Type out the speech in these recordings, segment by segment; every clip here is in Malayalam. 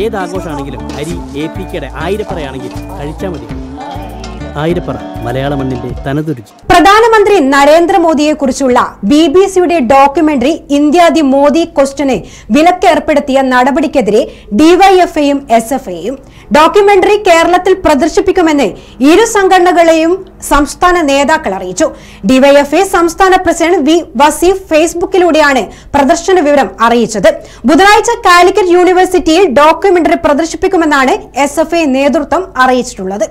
ഏത് ആഘോഷമാണെങ്കിലും അരി എ പി കെയുടെ ആയിരപ്പറയാണെങ്കിൽ കഴിച്ചാൽ മതി ആയിരപ്പറ മലയാള മണ്ണിന്റെ തനതുരുചി പ്രധാനമന്ത്രി നരേന്ദ്രമോദിയെ കുറിച്ചുള്ള ബി ബി സിയുടെ ഡോക്യുമെന്ററി ഇന്ത്യ ദി മോദി ക്വസ്റ്റനെ വിലക്കേർപ്പെടുത്തിയ നടപടിക്കെതിരെ ഡിവൈഎഫ്ഐയും എസ് എഫ് ഐയും ഡോക്യുമെന്ററി കേരളത്തിൽ പ്രദർശിപ്പിക്കുമെന്ന് ഇരു സംഘടനകളെയും സംസ്ഥാന നേതാക്കൾ അറിയിച്ചു ഡിവൈഎഫ്ഐ സംസ്ഥാന പ്രസിഡന്റ് വി വസീഫ് ഫേസ്ബുക്കിലൂടെയാണ് പ്രദർശന വിവരം അറിയിച്ചത് ബുധനാഴ്ച കാലിക്കറ്റ് യൂണിവേഴ്സിറ്റിയിൽ ഡോക്യുമെന്ററി പ്രദർശിപ്പിക്കുമെന്നാണ് എസ് എഫ് നേതൃത്വം അറിയിച്ചിട്ടുള്ളത്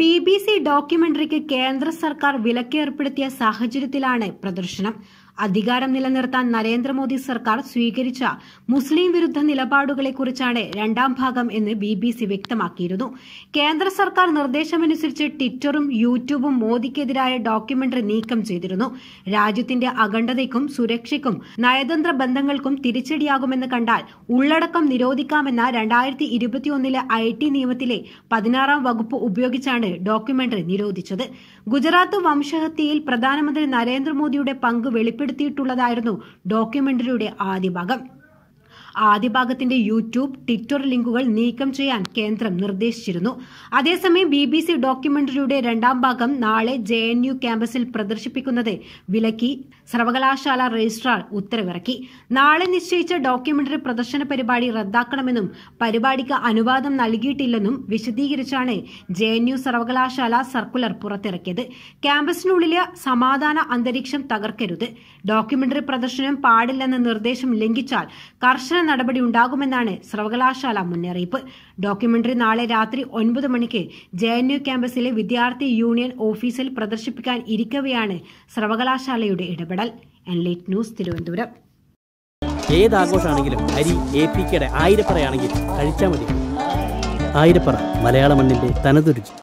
ബി ബി സി ഡോക്യുമെന്ററിക്ക് കേന്ദ്ര സർക്കാർ വിലക്കേർപ്പെടുത്തിയ സാഹചര്യത്തിലാണ് പ്രദർശനം അധികാരം നിലനിർത്താൻ നരേന്ദ്രമോദി സർക്കാർ സ്വീകരിച്ച മുസ്ലിം വിരുദ്ധ നിലപാടുകളെക്കുറിച്ചാണ് രണ്ടാം ഭാഗം എന്ന് ബി ബി സി വ്യക്തമാക്കിയിരുന്നു കേന്ദ്ര സർക്കാർ നിർദ്ദേശമനുസരിച്ച് ട്വിറ്ററും യൂട്യൂബും മോദിക്കെതിരായ ഡോക്യുമെന്ററി നീക്കം ചെയ്തിരുന്നു രാജ്യത്തിന്റെ അഖണ്ഡതയ്ക്കും സുരക്ഷയ്ക്കും നയതന്ത്ര ബന്ധങ്ങൾക്കും തിരിച്ചടിയാകുമെന്ന് കണ്ടാൽ ഉള്ളടക്കം നിരോധിക്കാമെന്ന രണ്ടായിരത്തി ഇരുപത്തിയൊന്നിലെ ഐ ടി നിയമത്തിലെ പതിനാറാം വകുപ്പ് ഉപയോഗിച്ചാണ് ഡോക്യുമെന്ററി നിരോധിച്ചത് ഗുജറാത്ത് വംശഹത്യയിൽ പ്രധാനമന്ത്രി നരേന്ദ്രമോദിയുടെ പങ്ക് വെളിപ്പെടുത്തി ഉൾപ്പെടുത്തിയിട്ടുള്ളതായിരുന്നു ഡോക്യുമെന്ററിയുടെ ആദ്യ ഭാഗം ആദ്യ ഭാഗത്തിന്റെ യൂട്യൂബ് ട്വിറ്റർ ലിങ്കുകൾ നീക്കം ചെയ്യാൻ കേന്ദ്രം നിർദ്ദേശിച്ചിരുന്നു അതേസമയം ബി ബി സി ഡോക്യുമെന്ററിയുടെ രണ്ടാം ഭാഗം നാളെ ജെ എൻ യു ക്യാമ്പസിൽ പ്രദർശിപ്പിക്കുന്നത് വിലക്കി സർവകലാശാല രജിസ്ട്രാർ ഉത്തരവിറക്കി നാളെ നിശ്ചയിച്ച ഡോക്യുമെന്ററി പ്രദർശന പരിപാടി റദ്ദാക്കണമെന്നും പരിപാടിക്ക് അനുവാദം നൽകിയിട്ടില്ലെന്നും വിശദീകരിച്ചാണ് ജെ എൻ യു സർവകലാശാല സർക്കുലർ പുറത്തിറക്കിയത് ക്യാമ്പസിനുള്ളിലെ സമാധാന അന്തരീക്ഷം തകർക്കരുത് ഡോക്യുമെന്ററി പ്രദർശനം പാടില്ലെന്ന നിർദ്ദേശം ലംഘിച്ചാൽ കർശന നടപടി ഉണ്ടാകുമെന്നാണ് സർവകലാശാല മുന്നറിയിപ്പ് ഡോക്യുമെന്ററി നാളെ രാത്രി ഒൻപത് മണിക്ക് ജെ എൻ യു ക്യാമ്പസിലെ വിദ്യാർത്ഥി യൂണിയൻ ഓഫീസിൽ പ്രദർശിപ്പിക്കാൻ ഇരിക്കവെയാണ് സർവകലാശാലയുടെ ഇടപെടൽ ന്യൂസ് തിരുവനന്തപുരം ഏത് ആഘോഷമാണെങ്കിലും അരി എ പി കെയുടെ ആയിരപ്പറയാണെങ്കിൽ കഴിച്ചാൽ മതി ആയിരപ്പറ മലയാള മണ്ണിന്റെ തനതുരുചി